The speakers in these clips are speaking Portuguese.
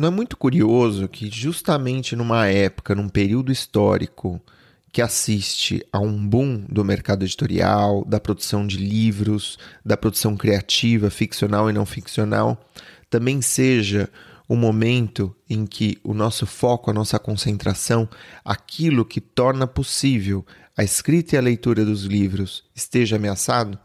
Não é muito curioso que, justamente numa época, num período histórico que assiste a um boom do mercado editorial, da produção de livros, da produção criativa, ficcional e não ficcional, também seja o um momento em que o nosso foco, a nossa concentração, aquilo que torna possível a escrita e a leitura dos livros esteja ameaçado,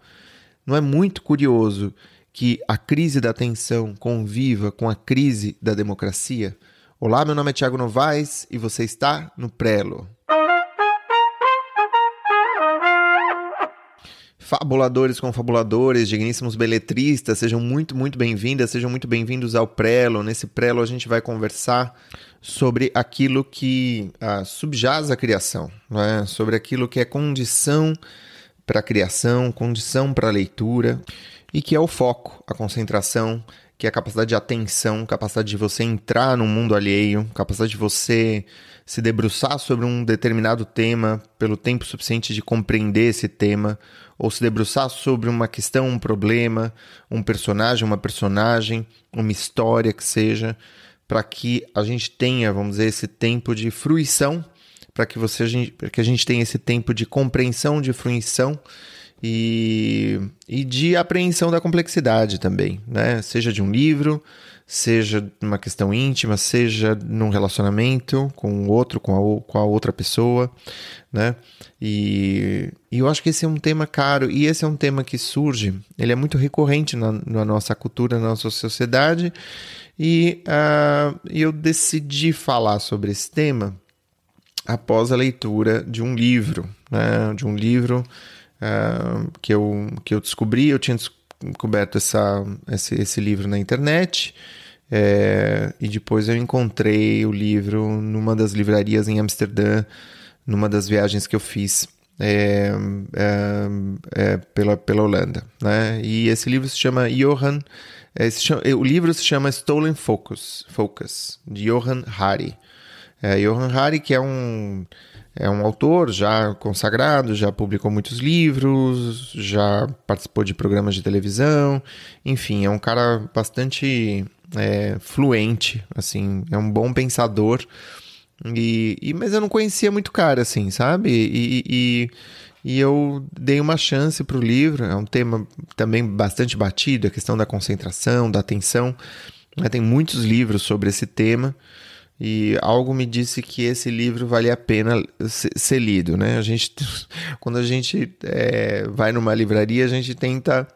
não é muito curioso que a crise da atenção conviva com a crise da democracia? Olá, meu nome é Tiago Novaes e você está no Prelo. Fabuladores, confabuladores, digníssimos beletristas, sejam muito, muito bem-vindas, sejam muito bem-vindos ao Prelo. Nesse Prelo a gente vai conversar sobre aquilo que ah, subjaz à criação, né? sobre aquilo que é condição para a criação, condição para a leitura e que é o foco, a concentração, que é a capacidade de atenção, capacidade de você entrar no mundo alheio, capacidade de você se debruçar sobre um determinado tema pelo tempo suficiente de compreender esse tema, ou se debruçar sobre uma questão, um problema, um personagem, uma personagem, uma história que seja, para que a gente tenha, vamos dizer, esse tempo de fruição, para que você para que a gente tenha esse tempo de compreensão, de fruição e, e de apreensão da complexidade também, né? Seja de um livro, seja uma questão íntima, seja num relacionamento com o outro, com a, com a outra pessoa, né? E, e, eu acho que esse é um tema caro, e esse é um tema que surge, ele é muito recorrente na, na nossa cultura, na nossa sociedade, e uh, eu decidi falar sobre esse tema após a leitura de um livro, né? De um livro uh, que, eu, que eu descobri. Eu tinha descoberto essa, esse, esse livro na internet. É, e depois eu encontrei o livro numa das livrarias em Amsterdã, numa das viagens que eu fiz é, é, pela, pela Holanda. Né? E esse livro se chama Johan. Se chama, o livro se chama Stolen Focus, Focus de Johan Hari. Johan Hari, que é um é um autor já consagrado, já publicou muitos livros, já participou de programas de televisão, enfim, é um cara bastante é, fluente, assim, é um bom pensador. E, e, mas eu não conhecia muito cara, assim, sabe? E, e, e eu dei uma chance para o livro. É um tema também bastante batido, a questão da concentração, da atenção. Né, tem muitos livros sobre esse tema e algo me disse que esse livro vale a pena ser lido, né? A gente, quando a gente é, vai numa livraria, a gente tenta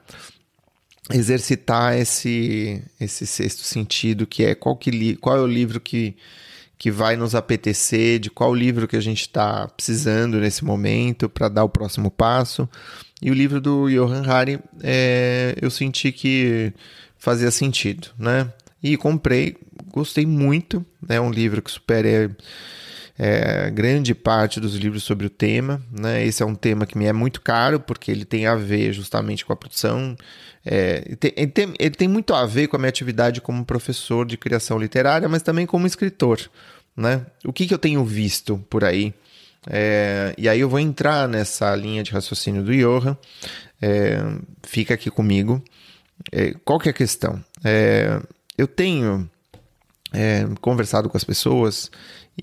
exercitar esse esse sexto sentido que é qual que li, qual é o livro que que vai nos apetecer, de qual livro que a gente está precisando nesse momento para dar o próximo passo. E o livro do Johan Hari, é, eu senti que fazia sentido, né? E comprei, gostei muito. É um livro que supera é, grande parte dos livros sobre o tema. Né? Esse é um tema que me é muito caro, porque ele tem a ver justamente com a produção. É, ele, tem, ele, tem, muito a ver com a minha atividade como professor de criação literária, mas também como escritor. Né? O que, que eu tenho visto por aí? É, e aí eu vou entrar nessa linha de raciocínio do Johan. É, fica aqui comigo. É, qual que é a questão? É, eu tenho é, conversado com as pessoas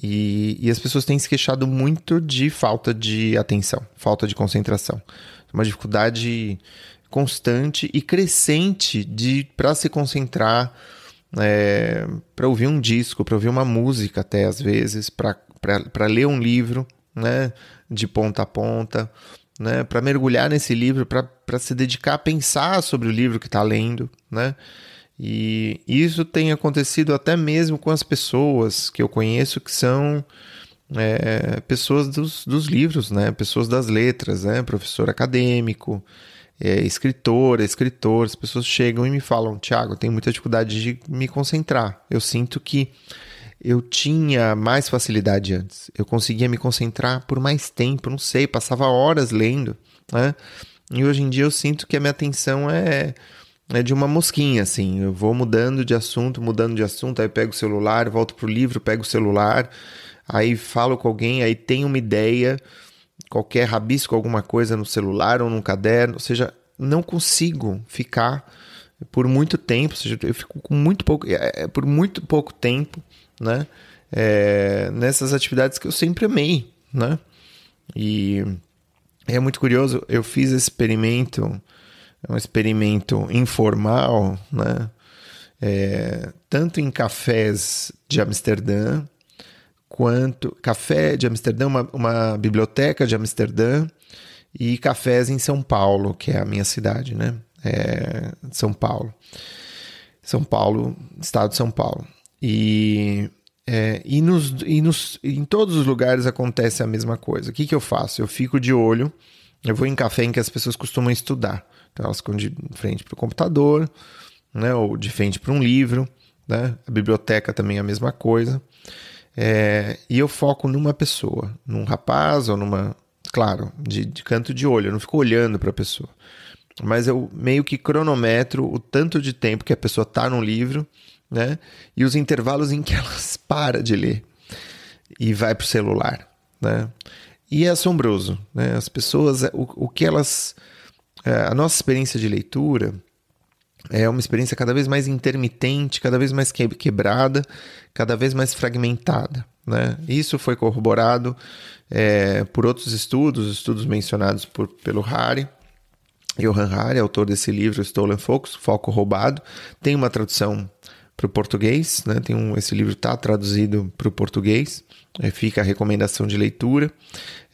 e, e, as pessoas têm se queixado muito de falta de atenção, falta de concentração. É uma dificuldade constante e crescente de para se concentrar, é, para ouvir um disco, para ouvir uma música até às vezes, para ler um livro né, de ponta a ponta, né, para mergulhar nesse livro, para se dedicar a pensar sobre o livro que está lendo. Né? E isso tem acontecido até mesmo com as pessoas que eu conheço que são é, pessoas dos, dos livros, né? pessoas das letras, né? professor acadêmico, é, escritora, escritor. As pessoas chegam e me falam: Tiago, tenho muita dificuldade de me concentrar. Eu sinto que eu tinha mais facilidade antes. Eu conseguia me concentrar por mais tempo, não sei, passava horas lendo. Né? E hoje em dia eu sinto que a minha atenção é é de uma mosquinha, assim. Eu vou mudando de assunto, mudando de assunto, aí pego o celular, volto pro livro, pego o celular, aí falo com alguém, aí tenho uma ideia, qualquer rabisco, alguma coisa no celular ou num caderno, ou seja, não consigo ficar por muito tempo, ou seja, eu fico com muito pouco, é, é por muito pouco tempo, né? É, nessas atividades que eu sempre amei, né? E é muito curioso, eu fiz esse experimento é um experimento informal, né? É, tanto em cafés de Amsterdã, quanto café de Amsterdã, uma, uma, biblioteca de Amsterdã e cafés em São Paulo, que é a minha cidade, né? É, São Paulo, São Paulo, estado de São Paulo. E é, e, nos, e nos, em todos os lugares acontece a mesma coisa. O que, que eu faço? Eu fico de olho, eu vou em café em que as pessoas costumam estudar. Então elas ficam de frente para o computador, né? Ou de frente para um livro, né? A biblioteca também é a mesma coisa. É, e eu foco numa pessoa, num rapaz ou numa. Claro, de, de canto de olho, eu não fico olhando para a pessoa. Mas eu meio que cronometro o tanto de tempo que a pessoa está no livro, né? E os intervalos em que elas para de ler e vai para o celular, né? E é assombroso, né? As pessoas, o, o que elas é, a nossa experiência de leitura é uma experiência cada vez mais intermitente, cada vez mais quebrada, cada vez mais fragmentada. Né? Isso foi corroborado é, por outros estudos, estudos mencionados por, pelo Hari, Johan Hari, autor desse livro Stolen Focus, Foco Roubado. Tem uma tradução para o português, né? Tem um, esse livro está traduzido para o português, é, fica a recomendação de leitura.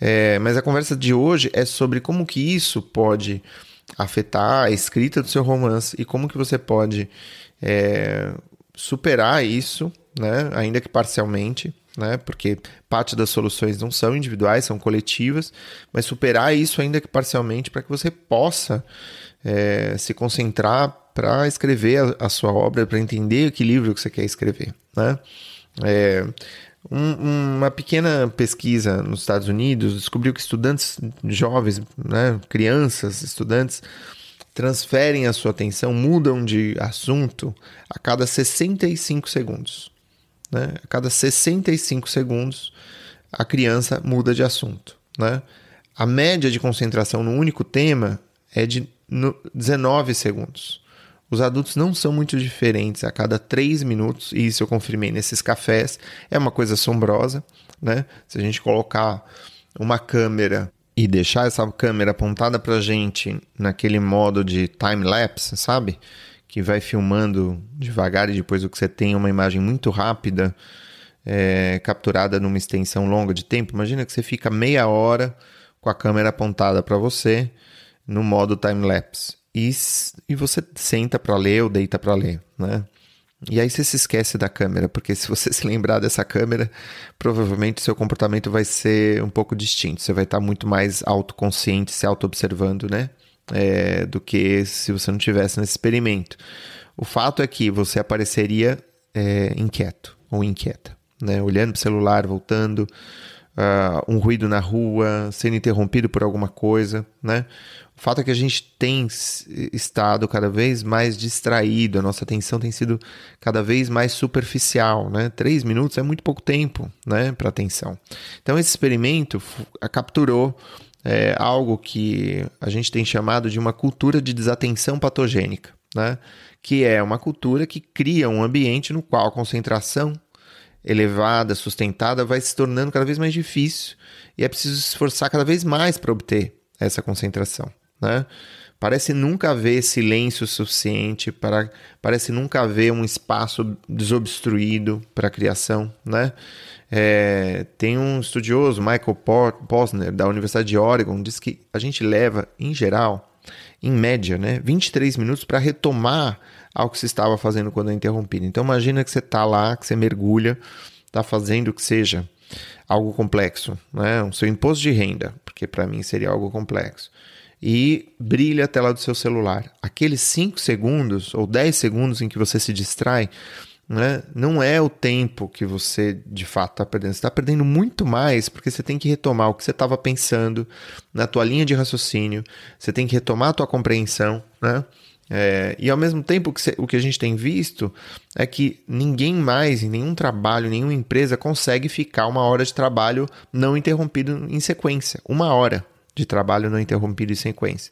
É, mas a conversa de hoje é sobre como que isso pode afetar a escrita do seu romance e como que você pode é, superar isso, né? Ainda que parcialmente, né? Porque parte das soluções não são individuais, são coletivas, mas superar isso ainda que parcialmente para que você possa é, se concentrar para escrever a, a, sua obra, para entender que livro que você quer escrever. Né? É, um, uma pequena pesquisa nos Estados Unidos descobriu que estudantes jovens, né, crianças, estudantes, transferem a sua atenção, mudam de assunto a cada 65 segundos. Né? A cada 65 segundos, a criança muda de assunto. Né? A média de concentração no único tema é de 19 segundos. Os adultos não são muito diferentes a cada três minutos, e isso eu confirmei nesses cafés, é uma coisa assombrosa, né? Se a gente colocar uma câmera e deixar essa câmera apontada para gente naquele modo de time lapse, sabe? Que vai filmando devagar e depois o que você tem é uma imagem muito rápida, é, capturada numa extensão longa de tempo. Imagina que você fica meia hora com a câmera apontada para você no modo time lapse e, e você senta para ler ou deita para ler, né? E aí você se esquece da câmera, porque se você se lembrar dessa câmera, provavelmente seu comportamento vai ser um pouco distinto. Você vai estar muito mais autoconsciente, se auto-observando, né? É, do que se você não tivesse nesse experimento. O fato é que você apareceria é, inquieto ou inquieta, né? Olhando para o celular, voltando, uh, um ruído na rua, sendo interrompido por alguma coisa, né? O fato é que a gente tem estado cada vez mais distraído, a nossa atenção tem sido cada vez mais superficial, né? Três minutos é muito pouco tempo, né, para atenção. Então esse experimento capturou é, algo que a gente tem chamado de uma cultura de desatenção patogênica, né? Que é uma cultura que cria um ambiente no qual a concentração elevada, sustentada, vai se tornando cada vez mais difícil e é preciso se esforçar cada vez mais para obter essa concentração. Né? Parece nunca haver silêncio suficiente, para, parece nunca haver um espaço desobstruído para a criação. Né? É, tem um estudioso, Michael Posner, da Universidade de Oregon, diz que a gente leva, em geral, em média, né, 23 minutos para retomar ao que você estava fazendo quando é interrompido. Então imagina que você está lá, que você mergulha, está fazendo o que seja algo complexo, né? o seu imposto de renda, porque para mim seria algo complexo. E brilha a tela do seu celular. Aqueles 5 segundos ou 10 segundos em que você se distrai, né? não é o tempo que você de fato está perdendo. Você está perdendo muito mais porque você tem que retomar o que você estava pensando na tua linha de raciocínio, você tem que retomar a tua compreensão, né? É, e ao mesmo tempo, que o que a gente tem visto é que ninguém mais, em nenhum trabalho, nenhuma empresa, consegue ficar uma hora de trabalho não interrompido em sequência. Uma hora de trabalho não interrompido em sequência.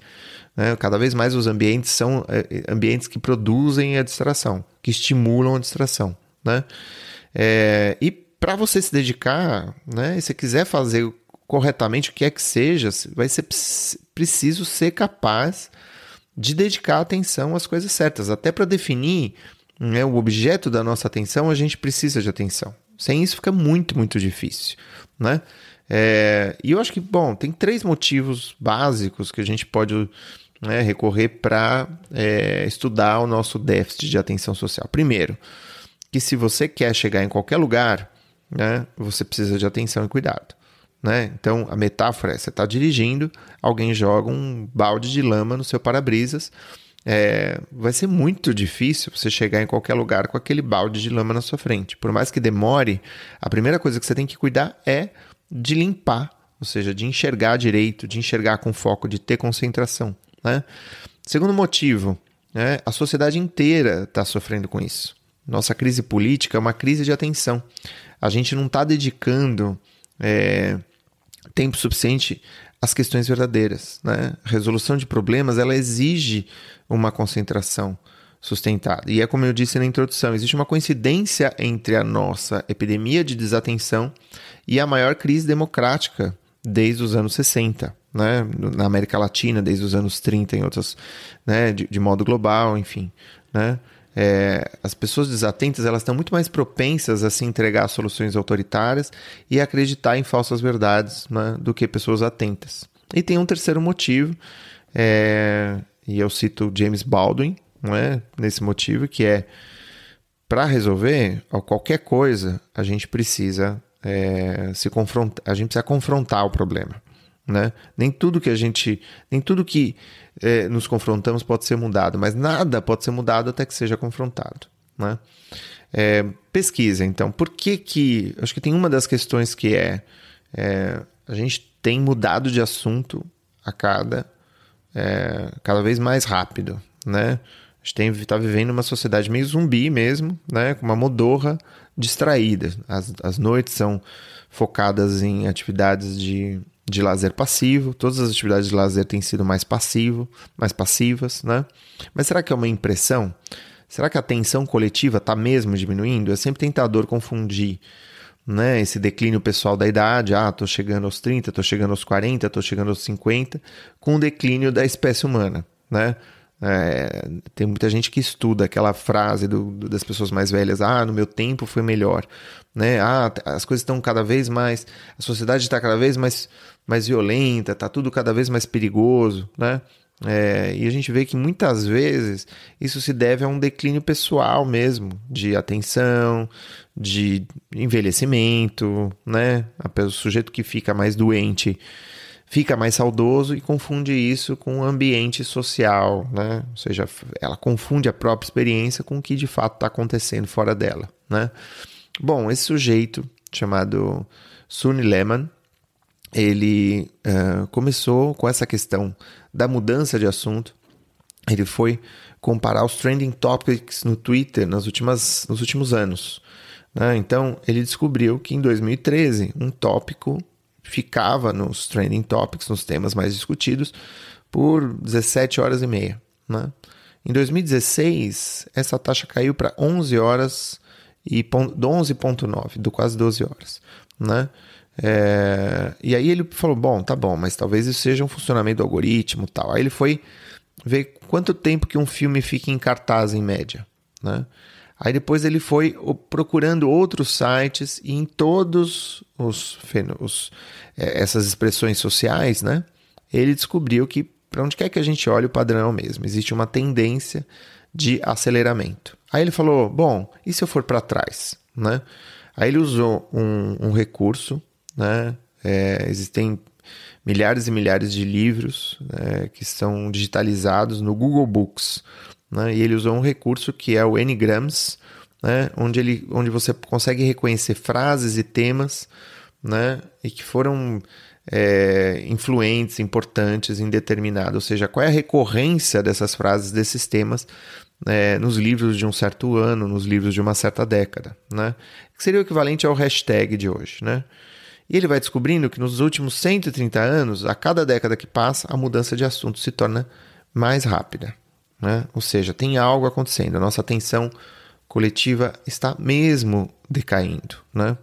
Né? Cada vez mais os ambientes são é, é, ambientes que produzem a distração, que estimulam a distração. Né? É, e para você se dedicar, né, Se você quiser fazer corretamente o que é que seja, vai ser preciso ser capaz de dedicar atenção às coisas certas. Até para definir né, o objeto da nossa atenção, a gente precisa de atenção. Sem isso fica muito, muito difícil, né? É, e eu acho que, bom, tem três motivos básicos que a gente pode né, recorrer para é, estudar o nosso déficit de atenção social. Primeiro, que se você quer chegar em qualquer lugar, né, você precisa de atenção e cuidado. Né? Então, a metáfora é: você está dirigindo, alguém joga um balde de lama no seu para-brisas. É, vai ser muito difícil você chegar em qualquer lugar com aquele balde de lama na sua frente. Por mais que demore, a primeira coisa que você tem que cuidar é de limpar, ou seja, de enxergar direito, de enxergar com foco, de ter concentração. Né? Segundo motivo, né, a sociedade inteira está sofrendo com isso. Nossa crise política é uma crise de atenção. A gente não está dedicando. É, tempo suficiente as questões verdadeiras. Né? resolução de problemas ela exige uma concentração sustentada. E é como eu disse na introdução, existe uma coincidência entre a nossa epidemia de desatenção e a maior crise democrática desde os anos 60, né? na América Latina, desde os anos 30, em outras, né? de, de modo global, enfim. Né? É, as pessoas desatentas elas estão muito mais propensas a se entregar a soluções autoritárias e acreditar em falsas verdades né, do que pessoas atentas. E tem um terceiro motivo, é, e eu cito James Baldwin né, nesse motivo, que é para resolver qualquer coisa, a gente precisa é, se confrontar, a gente precisa confrontar o problema. Né? Nem tudo que a gente, nem tudo que é, nos confrontamos pode ser mudado, mas nada pode ser mudado até que seja confrontado. Né? É, pesquisa, então. Por que que... Acho que tem uma das questões que é, é a gente tem mudado de assunto a cada... É, cada vez mais rápido, né? A gente está vivendo uma sociedade meio zumbi mesmo, né? Com uma modorra distraída. As, as noites são focadas em atividades de de lazer passivo, todas as atividades de lazer têm sido mais passivo, mais passivas, né? Mas será que é uma impressão? Será que a atenção coletiva está mesmo diminuindo? É sempre tentador confundir né, esse declínio pessoal da idade, ah, tô chegando aos 30, tô chegando aos 40, tô chegando aos 50, com o declínio da espécie humana, né? É, tem muita gente que estuda aquela frase do, do, das pessoas mais velhas: ah, no meu tempo foi melhor, né? Ah, as coisas estão cada vez mais, a sociedade está cada vez mais mais violenta, está tudo cada vez mais perigoso, né? É, e a gente vê que muitas vezes isso se deve a um declínio pessoal mesmo, de atenção, de envelhecimento, né? O sujeito que fica mais doente fica mais saudoso e confunde isso com o ambiente social, né? Ou seja, ela confunde a própria experiência com o que de fato está acontecendo fora dela, né? Bom, esse sujeito chamado Sunny Lehmann, ele uh, começou com essa questão da mudança de assunto. Ele foi comparar os trending topics no Twitter nas últimas, nos últimos anos. Né? Então, ele descobriu que em 2013, um tópico ficava nos trending topics, nos temas mais discutidos, por 17 horas e meia. Né? Em 2016, essa taxa caiu para 11 horas e 11.9, do quase 12 horas. Né? É, e aí ele falou: bom, tá bom, mas talvez isso seja um funcionamento do algoritmo tal. Aí ele foi ver quanto tempo que um filme fica em cartaz em média, né? Aí depois ele foi procurando outros sites e em todos os, os é, essas expressões sociais, né? Ele descobriu que para onde quer que a gente olhe o padrão é o mesmo. Existe uma tendência de aceleramento. Aí ele falou: bom, e se eu for para trás, né? Aí ele usou um, um recurso né? É, existem milhares e milhares de livros né, que são digitalizados no Google Books. Né, e ele usou um recurso que é o n né, onde, ele, onde você consegue reconhecer frases e temas né, e que foram é, influentes, importantes em determinado, ou seja, qual é a recorrência dessas frases, desses temas né? nos livros de um certo ano, nos livros de uma certa década, né? Que seria o equivalente ao hashtag de hoje, né? E ele vai descobrindo que nos últimos 130 anos, a cada década que passa, a mudança de assunto se torna mais rápida. Né? Ou seja, tem algo acontecendo, a nossa atenção coletiva está mesmo decaindo. Né?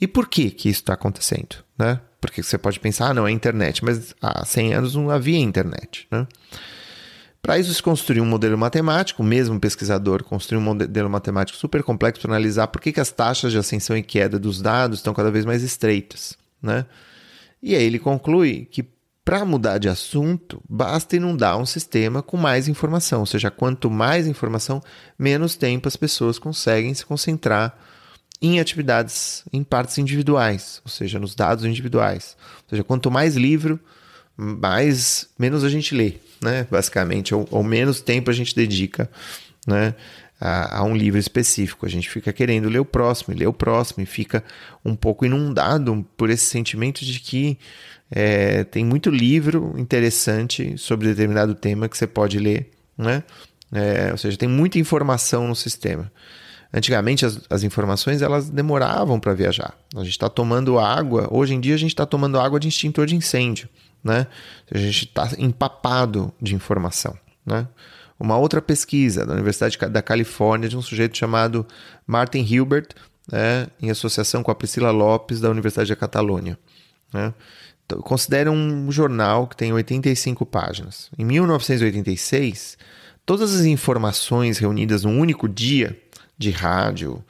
E por que, que isso está acontecendo? Né? Porque você pode pensar, ah, não, é internet, mas há 100 anos não havia internet. Né? Para isso, se construiu um modelo matemático, o mesmo pesquisador construiu um modelo matemático super complexo para analisar por que, que as taxas de ascensão e queda dos dados estão cada vez mais estreitas. Né? E aí ele conclui que para mudar de assunto, basta inundar um sistema com mais informação, ou seja, quanto mais informação, menos tempo as pessoas conseguem se concentrar em atividades, em partes individuais, ou seja, nos dados individuais. Ou seja, quanto mais livro, mais menos a gente lê, né? Basicamente, ou, ou menos tempo a gente dedica, né? A, a, um livro específico. A gente fica querendo ler o próximo, ler o próximo, e fica um pouco inundado por esse sentimento de que é, tem muito livro interessante sobre determinado tema que você pode ler, né? É, ou seja, tem muita informação no sistema. Antigamente as, as informações elas demoravam para viajar. A gente está tomando água. Hoje em dia a gente está tomando água de extintor de incêndio né? A gente está empapado de informação, né? Uma outra pesquisa da Universidade da Califórnia de um sujeito chamado Martin Hilbert, né, em associação com a Priscila Lopes da Universidade da Catalunha, Né? Então, considere um jornal que tem 85 páginas. Em 1986, todas as informações reunidas num único dia de rádio,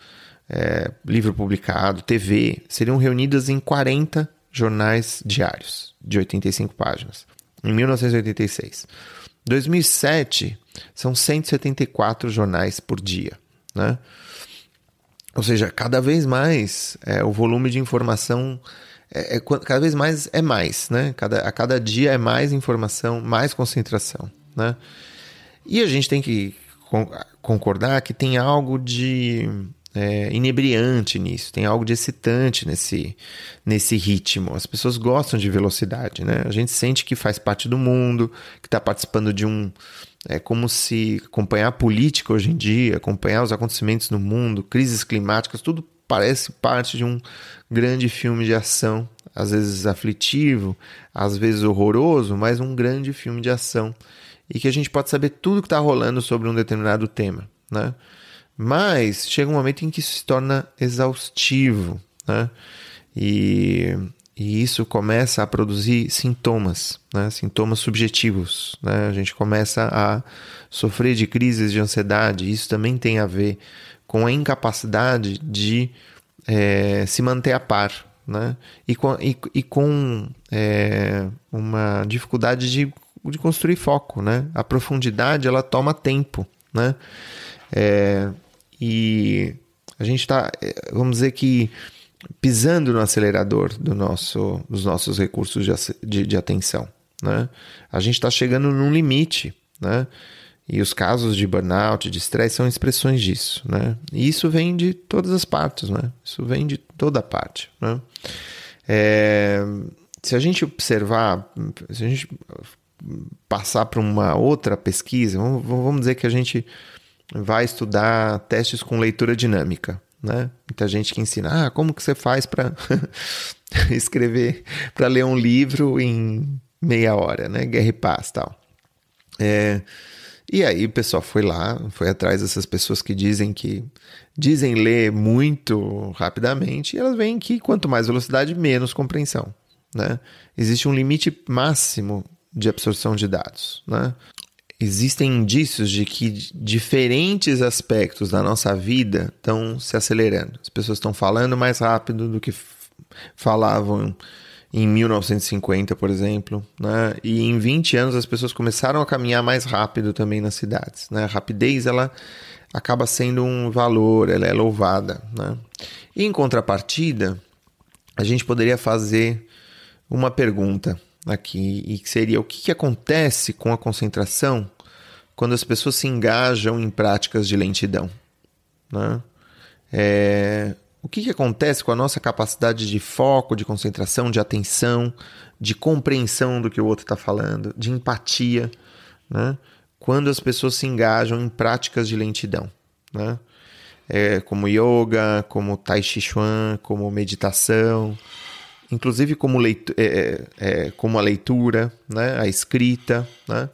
é, livro publicado, TV, seriam reunidas em 40 jornais diários, de 85 páginas, em 1986. 2007, são 174 jornais por dia, né? Ou seja, cada vez mais é, o volume de informação é, é, cada vez mais é mais, né? Cada, a cada dia é mais informação, mais concentração, né? E a gente tem que concordar que tem algo de é, inebriante nisso, tem algo de excitante nesse, nesse ritmo. As pessoas gostam de velocidade, né? A gente sente que faz parte do mundo, que está participando de um. É como se acompanhar a política hoje em dia, acompanhar os acontecimentos no mundo, crises climáticas, tudo parece parte de um grande filme de ação, às vezes aflitivo, às vezes horroroso, mas um grande filme de ação. E que a gente pode saber tudo que está rolando sobre um determinado tema. Né? Mas chega um momento em que isso se torna exaustivo, né? E, e isso começa a produzir sintomas, né? sintomas subjetivos. Né? A gente começa a sofrer de crises de ansiedade. Isso também tem a ver com a incapacidade de é, se manter a par, né? E com, e, e com é, uma dificuldade de, de construir foco, né? A profundidade ela toma tempo, né? É, e a gente está, eh, vamos dizer que, pisando no acelerador do nosso, dos nossos recursos de, de, de atenção. Né? A gente está chegando num limite. Né? E os casos de burnout, de estresse, são expressões disso, né? E isso vem de todas as partes, né? Isso vem de toda parte, né? É, se a gente observar, se a gente passar para uma outra pesquisa, vamos, vamos dizer que a gente vai estudar testes com leitura dinâmica. Né? Muita gente que ensina, ah, como que você faz para escrever, para ler um livro em meia hora, né? Guerra e paz tal. É, e aí o pessoal foi lá, foi atrás dessas pessoas que dizem que dizem ler muito rapidamente, e elas veem que quanto mais velocidade, menos compreensão. Né? Existe um limite máximo de absorção de dados. Né? existem indícios de que diferentes aspectos da nossa vida estão se acelerando. As pessoas estão falando mais rápido do que falavam em 1950, por exemplo, né? E em 20 anos as pessoas começaram a caminhar mais rápido também nas cidades, né? A rapidez ela acaba sendo um valor, ela é louvada, né? E em contrapartida, a gente poderia fazer uma pergunta aqui, e que seria o que, que acontece com a concentração quando as pessoas se engajam em práticas de lentidão. Né? É, o que, que acontece com a nossa capacidade de foco, de concentração, de atenção, de compreensão do que o outro está falando, de empatia, né? quando as pessoas se engajam em práticas de lentidão, né? é, como yoga, como tai chi chuan, como meditação, inclusive como, leitu é, é, é, como a leitura, né? a escrita. Né?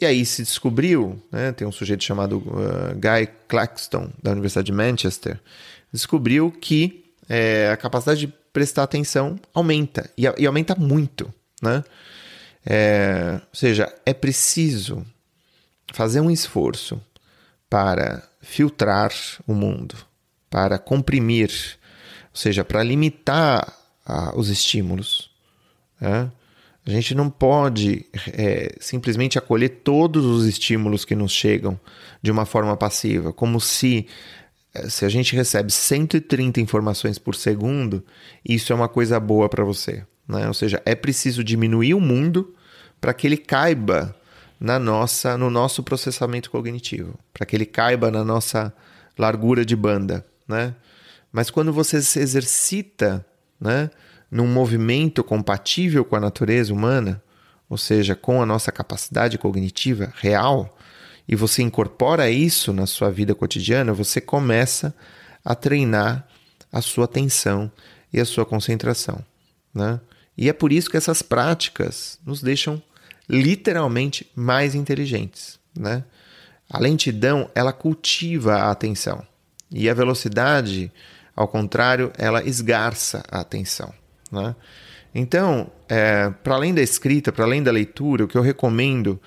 E aí se descobriu, né? tem um sujeito chamado uh, Guy Claxton, da Universidade de Manchester, descobriu que é, a capacidade de prestar atenção aumenta, e, e aumenta muito. Né? É, ou seja, é preciso fazer um esforço para filtrar o mundo, para comprimir, ou seja, para limitar os estímulos. Né? A gente não pode é, simplesmente acolher todos os estímulos que nos chegam de uma forma passiva, como se é, se a gente recebe 130 informações por segundo, isso é uma coisa boa para você. Né? Ou seja, é preciso diminuir o mundo para que ele caiba na nossa, no nosso processamento cognitivo, para que ele caiba na nossa largura de banda. Né? Mas quando você se exercita né, num movimento compatível com a natureza humana, ou seja, com a nossa capacidade cognitiva real, e você incorpora isso na sua vida cotidiana, você começa a treinar a sua atenção e a sua concentração. Né? E é por isso que essas práticas nos deixam literalmente mais inteligentes. Né? A lentidão ela cultiva a atenção e a velocidade ao contrário, ela esgarça a atenção. Né? Então, é, para além da escrita, para além da leitura, o que eu recomendo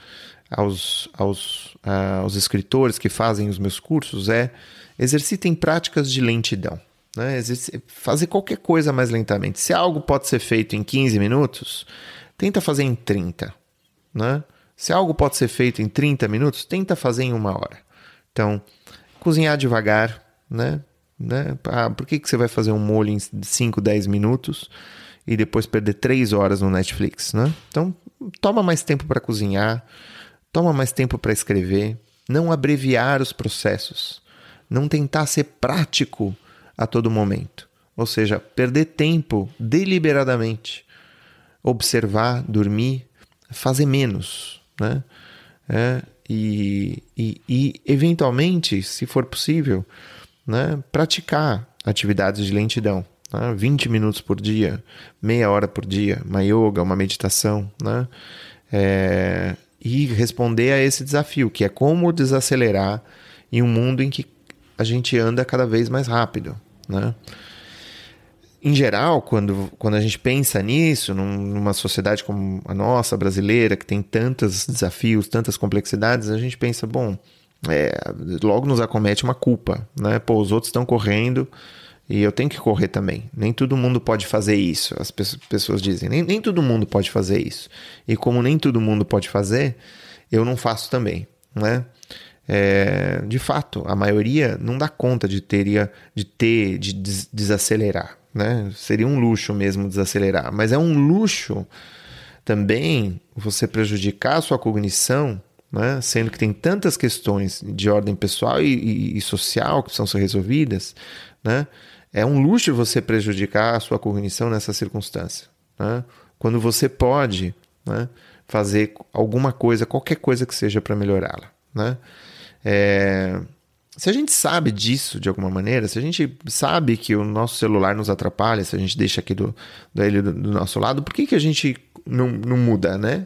aos, aos, uh, aos escritores que fazem os meus cursos é exercitem práticas de lentidão. Né? Fazer qualquer coisa mais lentamente. Se algo pode ser feito em 15 minutos, tenta fazer em 30. Né? Se algo pode ser feito em 30 minutos, tenta fazer em uma hora. Então, cozinhar devagar, né? Né? Ah, por que, que você vai fazer um molho em 5, 10 minutos e depois perder 3 horas no Netflix? Né? Então, toma mais tempo para cozinhar, toma mais tempo para escrever, não abreviar os processos, não tentar ser prático a todo momento. Ou seja, perder tempo deliberadamente, observar, dormir, fazer menos. Né? É, e, e, e, eventualmente, se for possível, né, praticar atividades de lentidão. Né? 20 minutos por dia, meia hora por dia, uma yoga, uma meditação. Né? É... e responder a esse desafio, que é como desacelerar em um mundo em que a gente anda cada vez mais rápido. Né? em geral, quando, quando a gente pensa nisso, numa sociedade como a nossa, brasileira, que tem tantos desafios, tantas complexidades, a gente pensa, bom, é, logo nos acomete uma culpa, né? Pô, os outros estão correndo e eu tenho que correr também. Nem todo mundo pode fazer isso, as pessoas dizem. Nem, nem todo mundo pode fazer isso. E como nem todo mundo pode fazer, eu não faço também, né? É, de fato, a maioria não dá conta de, teria, de ter, de des desacelerar. Né? Seria um luxo mesmo desacelerar, mas é um luxo também você prejudicar a sua cognição né? sendo que tem tantas questões de ordem pessoal e, e, e social que precisam ser resolvidas, né? é um luxo você prejudicar a sua cognição nessa circunstância. Né? Quando você pode né, fazer alguma coisa, qualquer coisa que seja para melhorá-la. Né? É... Se a gente sabe disso de alguma maneira, se a gente sabe que o nosso celular nos atrapalha, se a gente deixa aqui do, do, do nosso lado, por que, que a gente não, não muda, né?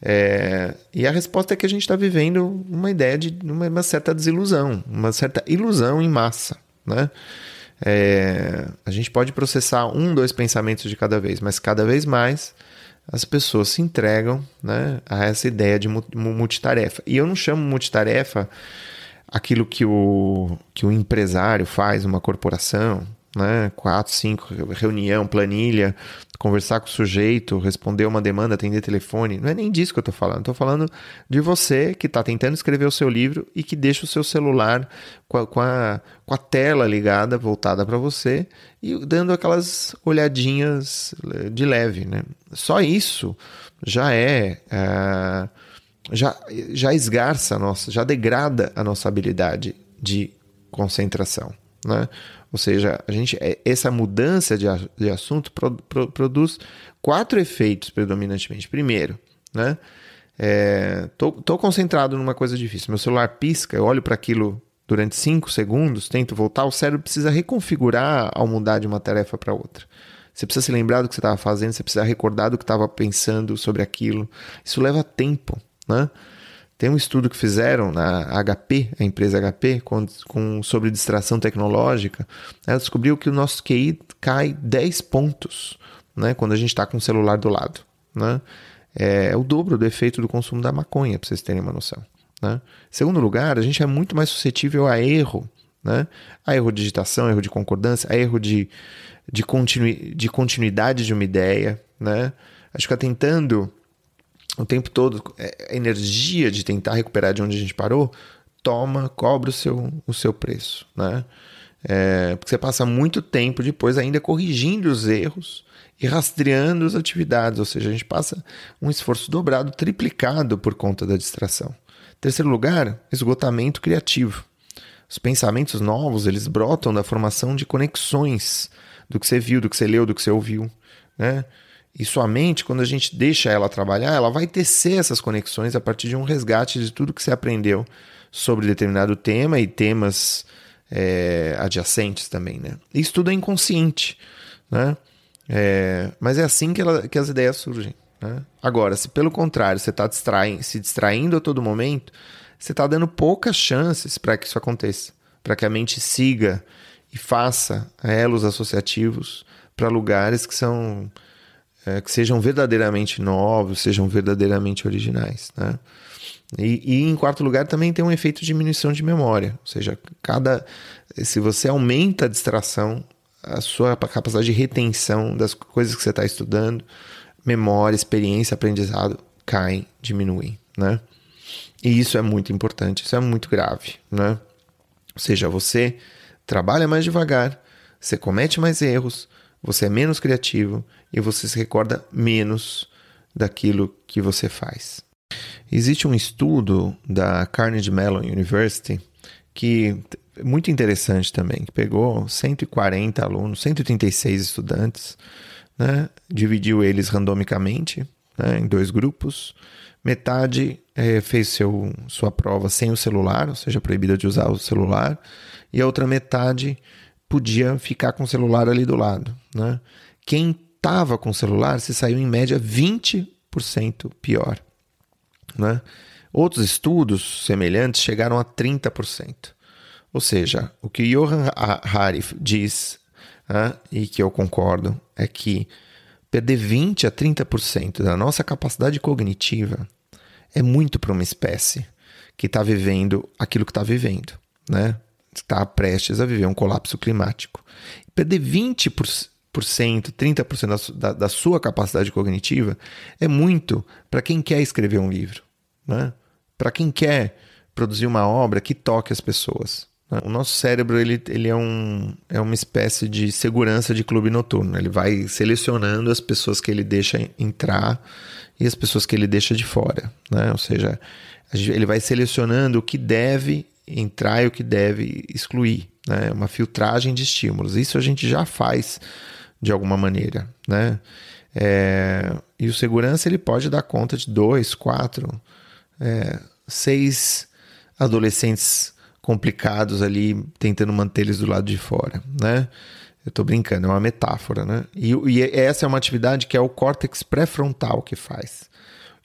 É, e a resposta é que a gente está vivendo uma ideia de uma, uma, certa desilusão, uma certa ilusão em massa. Né? É, a gente pode processar um, dois pensamentos de cada vez, mas cada vez mais as pessoas se entregam né, a essa ideia de multitarefa. E eu não chamo multitarefa aquilo que o, que o empresário faz, uma corporação, né? Quatro, cinco, reunião, planilha, conversar com o sujeito, responder uma demanda, atender telefone. Não é nem disso que eu estou falando. Estou falando de você que está tentando escrever o seu livro e que deixa o seu celular com a, com a, com a tela ligada, voltada para você, e dando aquelas olhadinhas eh, de leve. Né? Só isso já é. Eh, já, já esgarça a nossa, já degrada a nossa habilidade de concentração. Né? Ou seja, a gente, é, essa mudança de, de assunto pro, pro, produz quatro efeitos predominantemente. Primeiro, né? É, tô, tô concentrado numa coisa difícil. Meu celular pisca, eu olho para aquilo durante cinco segundos, tento voltar. O cérebro precisa reconfigurar ao mudar de uma tarefa para outra. Você precisa se lembrar do que você estava fazendo, você precisa recordar do que estava pensando sobre aquilo. Isso leva tempo, né? Tem um estudo que fizeram na HP, a empresa HP, com, com sobre distração tecnológica. Ela descobriu que o nosso QI cai 10 pontos né, quando a gente está com o celular do lado. Né? É, é o dobro do efeito do consumo da maconha, para vocês terem uma noção. Né? Segundo lugar, a gente é muito mais suscetível a erro. Né? A erro de digitação, erro de concordância, a erro de, de, continui, de continuidade de uma ideia. Né? A gente fica tentando o tempo todo, é, a energia de tentar recuperar de onde a gente parou, toma, cobra o seu, o seu preço, né? É, porque você passa muito tempo depois ainda corrigindo os erros e rastreando as atividades, ou seja, a gente passa um esforço dobrado, triplicado por conta da distração. Terceiro lugar, esgotamento criativo. Os pensamentos novos, eles brotam da formação de conexões do que você viu, do que você leu, do que você ouviu, né? E sua mente, quando a gente deixa ela trabalhar, ela vai tecer essas conexões a partir de um resgate de tudo que você aprendeu sobre determinado tema e temas é, adjacentes também, né? Isso tudo é inconsciente, né? É, mas é assim que, ela, que as ideias surgem. Né? Agora, se pelo contrário você está se distraindo a todo momento, você está dando poucas chances para que isso aconteça, para que a mente siga e faça elos associativos para lugares que são é, que sejam verdadeiramente novos, sejam verdadeiramente originais. Né? E, e, em quarto lugar, também tem um efeito de diminuição de memória. Ou seja, cada, se você aumenta a distração, a sua capacidade de retenção das coisas que você está estudando, memória, experiência, aprendizado, caem, diminuem. Né? E isso é muito importante, isso é muito grave. Né? Ou seja, você trabalha mais devagar, você comete mais erros, você é menos criativo e você se recorda menos daquilo que você faz. Existe um estudo da Carnegie Mellon University que é muito interessante também, que pegou 140 alunos, 136 estudantes, né? dividiu eles randomicamente né? em dois grupos. Metade é, fez seu, sua prova sem o celular, ou seja, proibida de usar o celular, e a outra metade podia ficar com o celular ali do lado. Né? Quem estava com o celular se saiu em média 20% pior. Né? Outros estudos semelhantes chegaram a 30%. Ou seja, o que Johan Harif diz, né, e que eu concordo, é que perder 20 a 30% da nossa capacidade cognitiva é muito para uma espécie que está vivendo aquilo que está vivendo. Né? está prestes a viver um colapso climático. Perder 20%, 30% da, da sua capacidade cognitiva é muito para quem quer escrever um livro, né? para quem quer produzir uma obra que toque as pessoas. Né? O nosso cérebro ele, ele é, um, é uma espécie de segurança de clube noturno. Ele vai selecionando as pessoas que ele deixa entrar e as pessoas que ele deixa de fora. Né? Ou seja, ele vai selecionando o que deve entrar e é o que deve excluir, né? É uma filtragem de estímulos. Isso a gente já faz de alguma maneira, né? É, e o segurança ele pode dar conta de dois, quatro, é, seis adolescentes complicados ali tentando manter eles do lado de fora, né? Eu tô brincando, é uma metáfora, né? E, e essa é uma atividade que é o córtex pré-frontal que faz.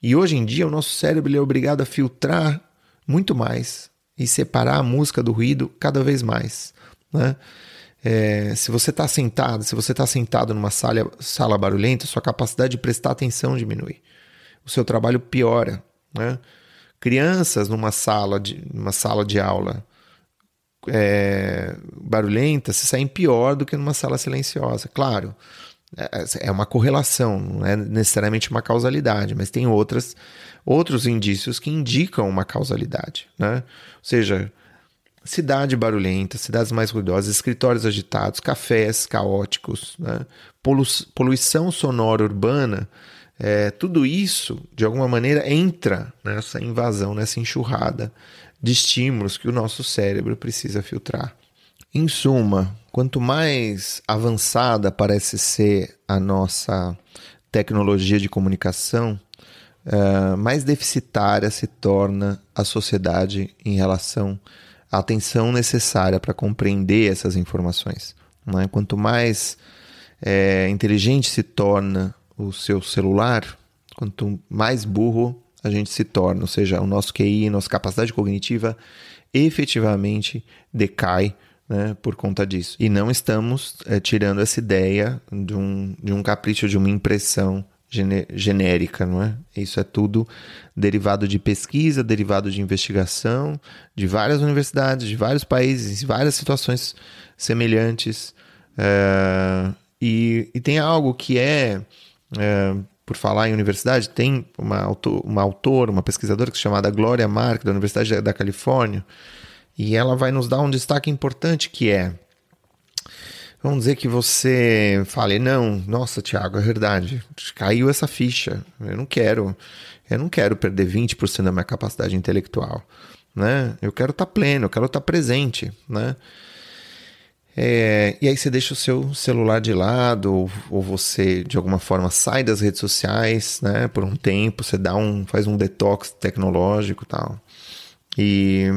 E hoje em dia o nosso cérebro é obrigado a filtrar muito mais e separar a música do ruído cada vez mais. Né? É, se você está sentado, se você está sentado numa sala, sala barulhenta, sua capacidade de prestar atenção diminui. O seu trabalho piora. Né? Crianças numa sala de, numa sala de aula é, barulhenta se saem pior do que numa sala silenciosa. Claro, é, é uma correlação, não é necessariamente uma causalidade, mas tem outras outros indícios que indicam uma causalidade. Né? Ou seja, cidade barulhenta, cidades mais ruidosas, escritórios agitados, cafés caóticos, né? Polu poluição sonora urbana, é, tudo isso, de alguma maneira, entra nessa invasão, nessa enxurrada de estímulos que o nosso cérebro precisa filtrar. Em suma, quanto mais avançada parece ser a nossa tecnologia de comunicação, é, mais deficitária se torna a sociedade em relação à atenção necessária para compreender essas informações. Né? Quanto mais é, inteligente se torna o seu celular, quanto mais burro a gente se torna, ou seja, o nosso QI, nossa capacidade cognitiva efetivamente decai né, por conta disso. E não estamos é, tirando essa ideia de um, de um capricho, de uma impressão gene, genérica, não é? Isso é tudo derivado de pesquisa, derivado de investigação, de várias universidades, de vários países, várias situações semelhantes. É, e, e, tem algo que é, é por falar em universidade, tem uma, autor, uma autora, uma pesquisadora que é chamada Gloria Mark, da Universidade da Califórnia, e ela vai nos dar um destaque importante que é Vamos dizer que você fale, não, nossa, Tiago, é verdade, caiu essa ficha, eu não quero, eu não quero perder 20% da minha capacidade intelectual, né? Eu quero estar tá pleno, eu quero estar tá presente, né? É, e aí você deixa o seu celular de lado, ou, ou, você de alguma forma sai das redes sociais, né? Por um tempo, você dá um, faz um detox tecnológico, tal. E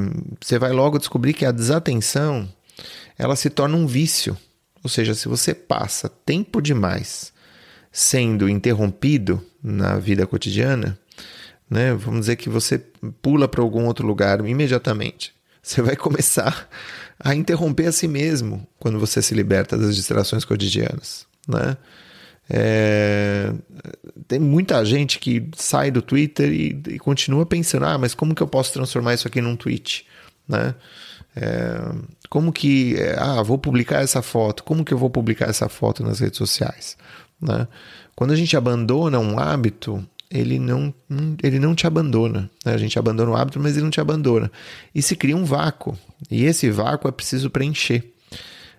você vai logo descobrir que a desatenção ela se torna um vício, ou seja, se você passa tempo demais sendo interrompido na vida cotidiana, né, vamos dizer que você pula para algum outro lugar imediatamente. Você vai começar a interromper a si mesmo quando você se liberta das distrações cotidianas. Né? É... Tem muita gente que sai do Twitter e, e, continua pensando: ah, mas como que eu posso transformar isso aqui num tweet? Né? É, como que. É, ah, vou publicar essa foto. Como que eu vou publicar essa foto nas redes sociais? Né? Quando a gente abandona um hábito, ele não, ele não te abandona. Né? A gente abandona o hábito, mas ele não te abandona. E se cria um vácuo. E esse vácuo é preciso preencher.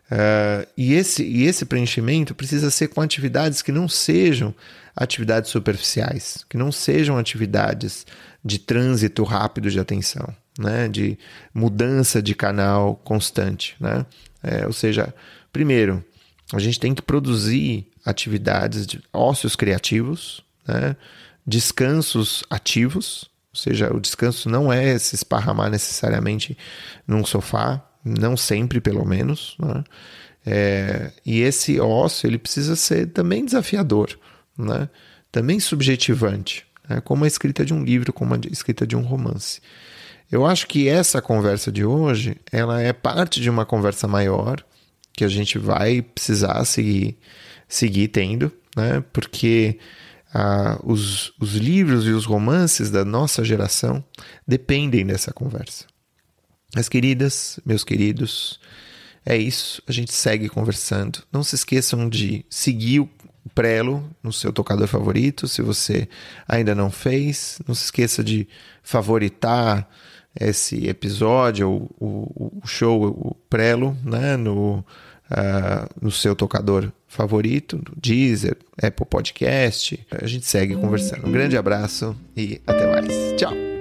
Uh, e, esse, e esse preenchimento precisa ser com atividades que não sejam atividades superficiais, que não sejam atividades de trânsito rápido de atenção né? de mudança de canal constante. Né? É, ou seja, primeiro, a gente tem que produzir atividades de ócios criativos, né? descansos ativos, ou seja, o descanso não é se esparramar necessariamente num sofá, não sempre, pelo menos. Né? É, e esse ósseo ele precisa ser também desafiador, né? também subjetivante, né? como a escrita de um livro, como a escrita de um romance. Eu acho que essa conversa de hoje, ela é parte de uma conversa maior que a gente vai precisar seguir, seguir tendo, né? Porque ah, os, os livros e os romances da nossa geração dependem dessa conversa. As queridas, meus queridos, é isso. A gente segue conversando. Não se esqueçam de seguir o Prelo no seu tocador favorito, se você ainda não fez. Não se esqueça de favoritar, esse episódio, o, o, o show, o prelo, né, no, uh, no seu tocador favorito, no Deezer, Apple Podcast. A gente segue conversando. Um grande abraço e até mais. Tchau!